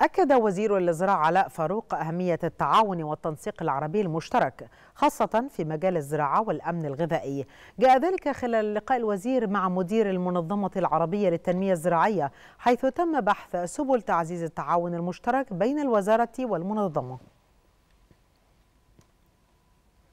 أكد وزير الزراعة علاء فاروق أهمية التعاون والتنسيق العربي المشترك خاصة في مجال الزراعة والأمن الغذائي جاء ذلك خلال لقاء الوزير مع مدير المنظمة العربية للتنمية الزراعية حيث تم بحث سبل تعزيز التعاون المشترك بين الوزارة والمنظمة